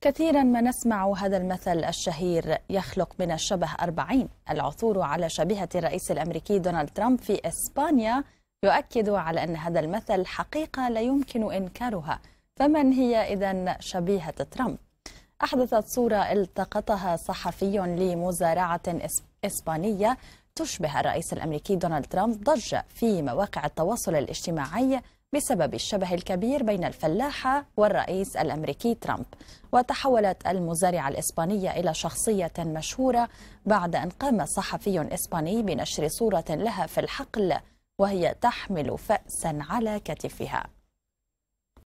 كثيرا ما نسمع هذا المثل الشهير يخلق من الشبه أربعين العثور على شبيهة الرئيس الأمريكي دونالد ترامب في إسبانيا يؤكد على أن هذا المثل حقيقة لا يمكن إنكارها فمن هي إذا شبيهة ترامب؟ أحدثت صورة التقطها صحفي لمزارعة إسبانية تشبه الرئيس الأمريكي دونالد ترامب ضجة في مواقع التواصل الاجتماعي بسبب الشبه الكبير بين الفلاحة والرئيس الأمريكي ترامب وتحولت المزارعة الإسبانية إلى شخصية مشهورة بعد أن قام صحفي إسباني بنشر صورة لها في الحقل وهي تحمل فأسا على كتفها